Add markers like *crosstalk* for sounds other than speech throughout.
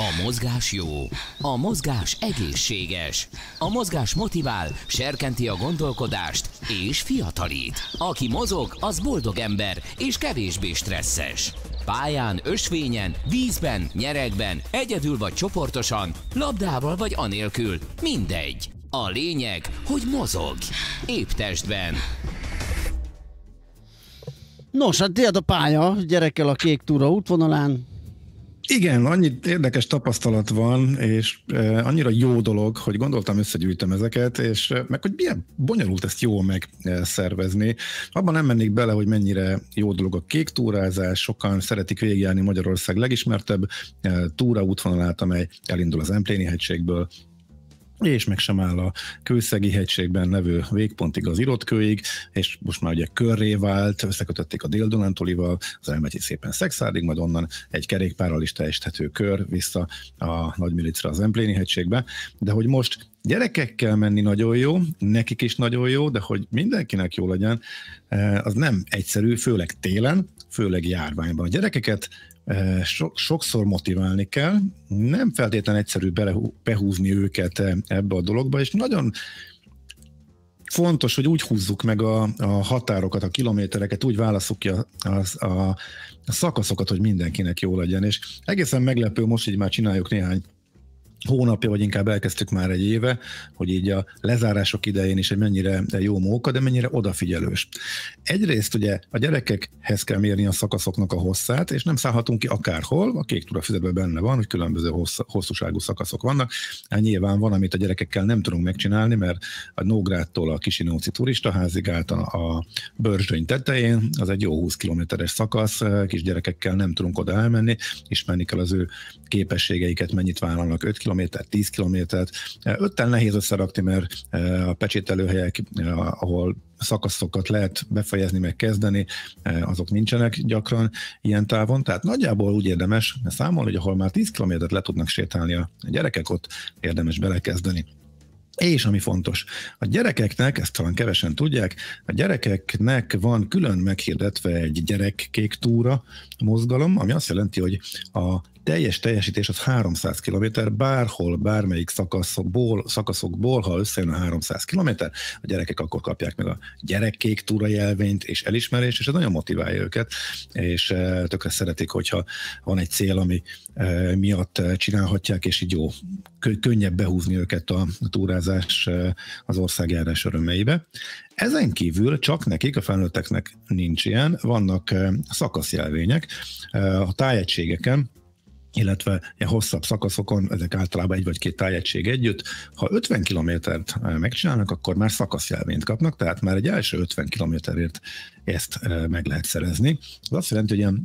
A mozgás jó, a mozgás egészséges, a mozgás motivál, serkenti a gondolkodást és fiatalít. Aki mozog, az boldog ember és kevésbé stresszes. Pályán, ösvényen, vízben, nyeregben, egyedül vagy csoportosan, labdával vagy anélkül, mindegy. A lényeg, hogy mozog. Épp testben. Nos, hát tiéd a pálya, gyerekkel a kék túra útvonalán, igen, annyi érdekes tapasztalat van, és e, annyira jó dolog, hogy gondoltam, összegyűjtöm ezeket, és e, meg hogy milyen bonyolult ezt jól megszervezni. Abban nem mennék bele, hogy mennyire jó dolog a kék túrázás, sokan szeretik végigjárni Magyarország legismertebb e, túraútvonalát, amely elindul az Empléni hegységből, és meg sem áll a kőszegi hegységben levő végpontig az irodkőig, és most már ugye körré vált, összekötötték a Dél-Dunántúlival, az elmegy szépen szexárdig, majd onnan egy kerékpárral is teljesíthető kör vissza a Nagymilicra az Empléni hegységbe, de hogy most gyerekekkel menni nagyon jó, nekik is nagyon jó, de hogy mindenkinek jó legyen, eh, az nem egyszerű, főleg télen, főleg járványban. A gyerekeket so, sokszor motiválni kell, nem feltétlen egyszerű behúzni őket ebbe a dologba, és nagyon fontos, hogy úgy húzzuk meg a, a határokat, a kilométereket, úgy válaszok ki a, a, a, a szakaszokat, hogy mindenkinek jó legyen, és egészen meglepő, most így már csináljuk néhány hónapja, vagy inkább elkezdtük már egy éve, hogy így a lezárások idején is, egy mennyire jó móka, de mennyire odafigyelős. Egyrészt ugye a gyerekekhez kell mérni a szakaszoknak a hosszát, és nem szállhatunk ki akárhol, a kék füzetben benne van, hogy különböző hossz, hosszúságú szakaszok vannak. Hát nyilván van, amit a gyerekekkel nem tudunk megcsinálni, mert a Nógrádtól a Kisinóci turistaházig állt a, a Börzsöny tetején, az egy jó 20 kilométeres szakasz, kis gyerekekkel nem tudunk oda elmenni, ismerni kell az ő képességeiket, mennyit vállalnak 5 km kilométert, 10 kilométert. Ötten nehéz összerakni, mert eh, a pecsételőhelyek, eh, ahol szakaszokat lehet befejezni, meg kezdeni, eh, azok nincsenek gyakran ilyen távon, tehát nagyjából úgy érdemes számolni, hogy ahol már 10 kilométert le tudnak sétálni a gyerekek, ott érdemes belekezdeni. És ami fontos, a gyerekeknek, ezt talán kevesen tudják, a gyerekeknek van külön meghirdetve egy gyerekkék túra mozgalom, ami azt jelenti, hogy a teljes teljesítés az 300 km, bárhol, bármelyik szakaszokból, szakaszokból ha összejön a 300 km, a gyerekek akkor kapják meg a gyerekkék túrajelvényt és elismerést, és ez nagyon motiválja őket, és eh, tökre szeretik, hogyha van egy cél, ami eh, miatt eh, csinálhatják, és így jó, könnyebb behúzni őket a túrázás az országjárás örömeibe. Ezen kívül csak nekik, a felnőtteknek nincs ilyen, vannak szakaszjelvények a tájegységeken, illetve a hosszabb szakaszokon, ezek általában egy vagy két tájegység együtt, ha 50 kilométert eh, megcsinálnak, akkor már szakaszjelvényt kapnak, tehát már egy első 50 kilométerért ezt eh, meg lehet szerezni. Ez azt jelenti, hogy ilyen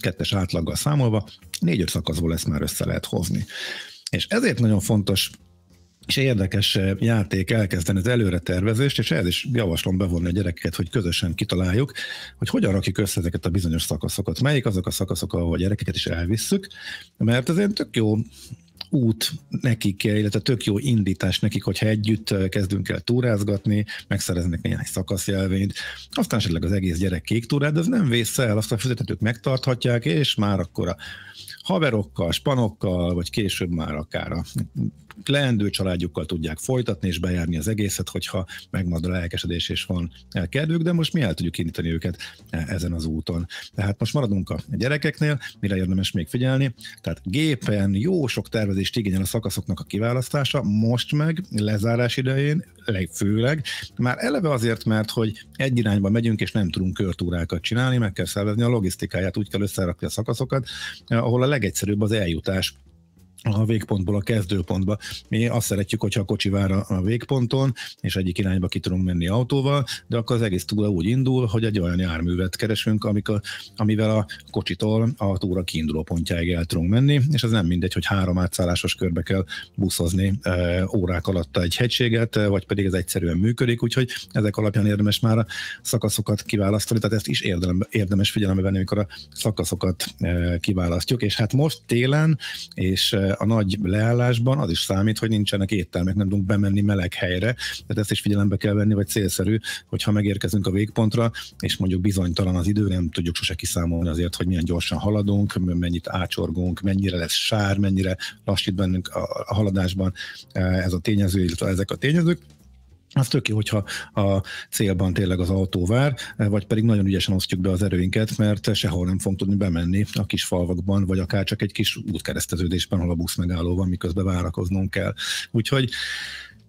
10-12-es átlaggal számolva 4-5 szakaszból ezt már össze lehet hozni. És ezért nagyon fontos és érdekes eh, játék elkezdeni az előre tervezést, és ehhez is javaslom bevonni a gyerekeket, hogy közösen kitaláljuk, hogy hogyan rakjuk össze ezeket a bizonyos szakaszokat. Melyik azok a szakaszok, ahol a gyerekeket is elvisszük, mert azért tök jó út nekik, illetve tök jó indítás nekik, hogyha együtt eh, kezdünk el túrázgatni, megszereznek néhány szakaszjelvényt, aztán esetleg az egész gyerek kék túrát, de az nem vész el, azt a fizetetők megtarthatják, és már akkor a haverokkal, spanokkal, vagy később már akár a leendő családjukkal tudják folytatni és bejárni az egészet, hogyha megmarad a lelkesedés és van eh, kedvük, de most mi el tudjuk indítani őket eh, ezen az úton. Tehát most maradunk a gyerekeknél, mire érdemes még figyelni. Tehát gépen jó sok tervezést igényel a szakaszoknak a kiválasztása, most meg lezárás idején, legfőleg már eleve azért, mert hogy egy irányba megyünk, és nem tudunk körtúrákat csinálni, meg kell szervezni a logisztikáját, úgy kell összerakni a szakaszokat, eh, ahol a legegyszerűbb az eljutás a végpontból a kezdőpontba. Mi azt szeretjük, hogyha a kocsi vár a végponton, és egyik irányba ki tudunk menni autóval, de akkor az egész túra úgy indul, hogy egy olyan járművet keresünk, amik a, amivel a kocsitól a túra kiinduló pontjáig el tudunk menni, és ez nem mindegy, hogy három átszállásos körbe kell buszozni e, órák alatt egy hegységet, vagy pedig ez egyszerűen működik, úgyhogy ezek alapján érdemes már a szakaszokat kiválasztani, tehát ezt is érdemes figyelembe venni, amikor a szakaszokat e, kiválasztjuk, és hát most télen és e, a nagy leállásban az is számít, hogy nincsenek ételmek, nem tudunk bemenni meleg helyre, tehát ezt is figyelembe kell venni, vagy célszerű, hogyha megérkezünk a végpontra, és mondjuk bizonytalan az idő, nem tudjuk sose kiszámolni azért, hogy milyen gyorsan haladunk, mennyit ácsorgunk, mennyire lesz sár, mennyire lassít bennünk a haladásban eh, ez a tényező, illetve ezek a tényezők az tök jó, hogyha a célban tényleg az autó vár, vagy pedig nagyon ügyesen osztjuk be az erőinket, mert sehol nem fogunk tudni bemenni a kis falvakban, vagy akár csak egy kis útkereszteződésben, ahol a busz megálló van, miközben várakoznunk kell. Úgyhogy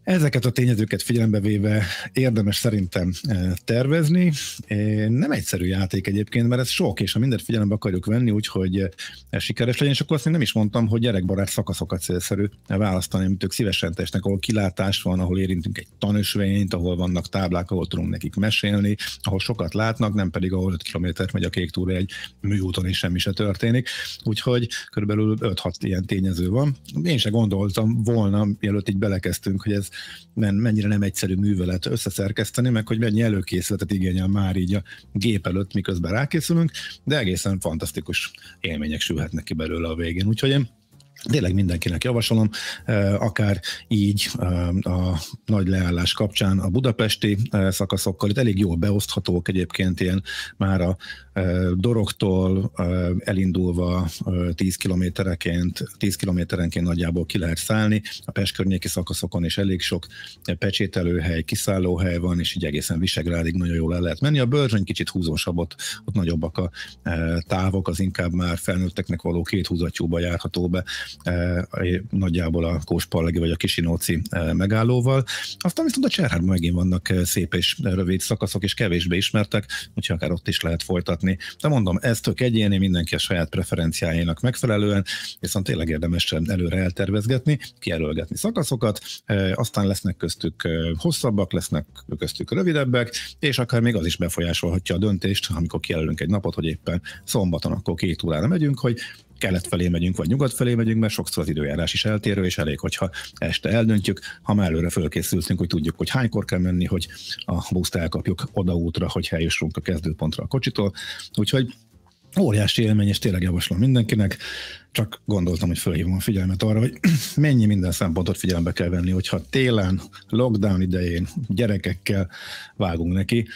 Ezeket a tényezőket figyelembe véve érdemes szerintem e, tervezni. E, nem egyszerű játék egyébként, mert ez sok, és ha mindent figyelembe akarjuk venni, úgyhogy e, sikeres legyen, és akkor azt én nem is mondtam, hogy gyerekbarát szakaszokat célszerű választani, amit ők szívesen tesznek, ahol kilátás van, ahol érintünk egy tanösvényt, ahol vannak táblák, ahol tudunk nekik mesélni, ahol sokat látnak, nem pedig ahol 5 km megy a kék túra egy műúton, és semmi se történik. Úgyhogy körülbelül 5-6 ilyen tényező van. Én se gondoltam volna, mielőtt így belekezdtünk, hogy ez nem, mennyire nem egyszerű művelet összeszerkeszteni, meg hogy mennyi előkészületet igényel már így a gép előtt, miközben rákészülünk, de egészen fantasztikus élmények sülhetnek ki belőle a végén. Úgyhogy én Tényleg mindenkinek javasolom, e, akár így e, a nagy leállás kapcsán a budapesti e, szakaszokkal, itt elég jól beoszthatók egyébként ilyen már a Dorogtól elindulva 10 kilométereként, 10 kilométerenként nagyjából ki lehet szállni, a Pest környéki szakaszokon is elég sok pecsételőhely, kiszállóhely van, és így egészen Visegrádig nagyon jól el lehet menni. A Börzsöny kicsit húzósabb, ott, ott nagyobbak a távok, az inkább már felnőtteknek való két húzatjúba járható be, nagyjából a Kóspallegi vagy a Kisinóci megállóval. Aztán viszont a Cserhárban megint vannak szép és rövid szakaszok, és kevésbé ismertek, úgyhogy akár ott is lehet folytatni nézni. De mondom, ez tök egyéni, mindenki a saját preferenciájának megfelelően, viszont tényleg érdemes előre eltervezgetni, kijelölgetni szakaszokat, aztán lesznek köztük hosszabbak, lesznek köztük rövidebbek, és akár még az is befolyásolhatja a döntést, amikor kijelölünk egy napot, hogy éppen szombaton akkor két órára megyünk, hogy kelet felé megyünk, vagy nyugat felé megyünk, mert sokszor az időjárás is eltérő, és elég, hogyha este eldöntjük, ha már előre fölkészültünk, hogy tudjuk, hogy hánykor kell menni, hogy a buszt elkapjuk útra, hogy eljussunk a kezdőpontra a kocsitól. Úgyhogy óriási élmény, és tényleg javaslom mindenkinek, csak gondoltam, hogy fölhívom a figyelmet arra, hogy *clears throat* mennyi minden szempontot figyelembe kell venni, hogyha télen, lockdown idején gyerekekkel vágunk neki,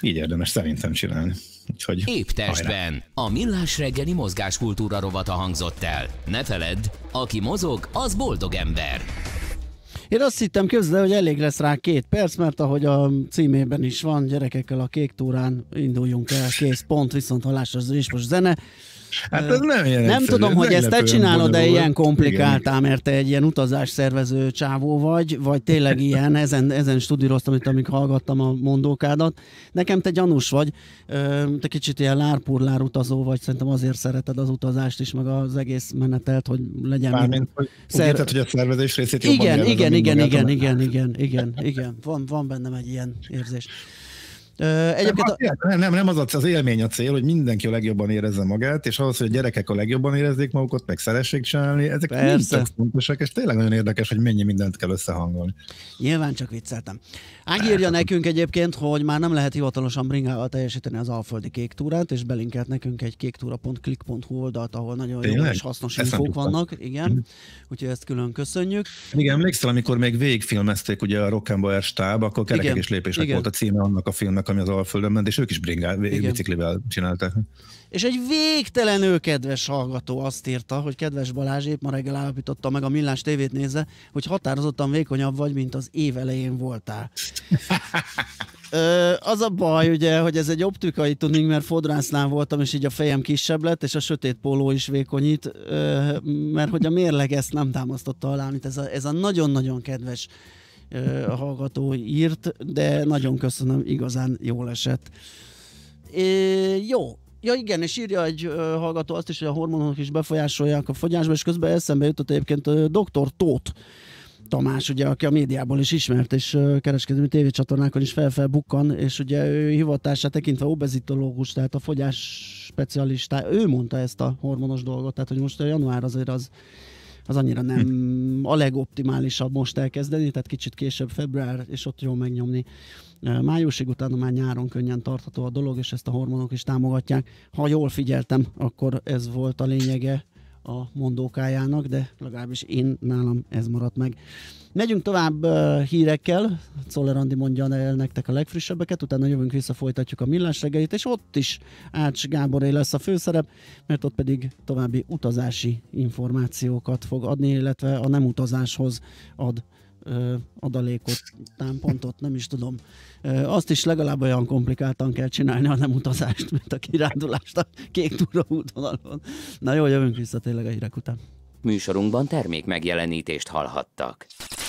így érdemes szerintem csinálni. Úgyhogy Épp testben! Hajrá. A millás reggeli mozgáskultúra rovata hangzott el. Ne feledd, aki mozog, az boldog ember. Én azt hittem közben, hogy elég lesz rá két perc, mert ahogy a címében is van, gyerekekkel a kék túrán induljunk el, kész, pont, viszont hallásra is most zene. Hát ez nem ilyen Nem tudom, hogy ezt te csinálod, de ilyen komplikáltál, mert te egy ilyen utazás szervező csávó vagy, vagy tényleg ilyen, *laughs* ezen, ezen studíroztam itt, amíg hallgattam a mondókádat. Nekem te gyanús vagy, te kicsit ilyen lárpurlár utazó vagy, szerintem azért szereted az utazást is, meg az egész menetelt, hogy legyen. Mármint, hogy, szer... úgy érted, hogy a szervezés részét igen, jobban igen, igen, igen, igen, igen, igen, igen, igen, igen, van, van bennem egy ilyen érzés. Egyébként a... Hát nem, nem, nem az, az élmény a cél, hogy mindenki a legjobban érezze magát, és ahhoz, hogy a gyerekek a legjobban érezzék magukat, meg szeressék csinálni, ezek Persze. fontosak, és tényleg nagyon érdekes, hogy mennyi mindent kell összehangolni. Nyilván csak vicceltem. Ági írja hát- nekünk egyébként, hogy már nem lehet hivatalosan bringával teljesíteni az alföldi kék túrát, és belinkelt nekünk egy kéktúra.click.hu oldalt, ahol nagyon jó és hasznos infók vannak. Igen, mhm. úgyhogy ezt külön köszönjük. Igen, emlékszel, amikor még végigfilmezték ugye a Rock stáb, akkor kerekek és lépések Igen. volt a címe annak a filmnek, vannak, ami az Alföldön ment, és ők is bringá, biciklivel csinálták. És egy végtelenül kedves hallgató azt írta, hogy kedves Balázs épp ma reggel állapította meg a Millás tévét nézze, hogy határozottan vékonyabb vagy, mint az év elején voltál. *laughs* Ö, az a baj ugye, hogy ez egy optikai tuning, mert fodrásznál voltam, és így a fejem kisebb lett, és a sötét póló is vékonyít, ö, mert hogy a mérleg ezt nem támasztotta alá, mint ez a, ez a nagyon-nagyon kedves a hallgató írt, de nagyon köszönöm, igazán jól esett. É, jó, Ja igen, és írja egy uh, hallgató azt is, hogy a hormonok is befolyásolják a fogyásba, és közben eszembe jutott egyébként uh, dr. Tóth Tamás, ugye, aki a médiából is ismert, és uh, kereskedelmi tévécsatornákon is felfelbukkan, és ugye ő hivatását tekintve obezitológus, tehát a fogyás specialistá, ő mondta ezt a hormonos dolgot, tehát hogy most a január azért az az annyira nem hm. a legoptimálisabb most elkezdeni, tehát kicsit később február, és ott jól megnyomni. Májusig utána már nyáron könnyen tartható a dolog, és ezt a hormonok is támogatják. Ha jól figyeltem, akkor ez volt a lényege a mondókájának, de legalábbis én nálam ez maradt meg. Megyünk tovább uh, hírekkel, Czoller Andi mondja el nektek a legfrissebbeket, utána jövünk vissza, folytatjuk a millás reggelit, és ott is Ács Gáboré lesz a főszerep, mert ott pedig további utazási információkat fog adni, illetve a nem utazáshoz ad adalékot, támpontot, nem is tudom. Azt is legalább olyan komplikáltan kell csinálni, ha nem utazást, mint a kirándulást a kék túraútvonalon. Na jó, jövünk vissza tényleg a hírek után. Műsorunkban termék megjelenítést hallhattak.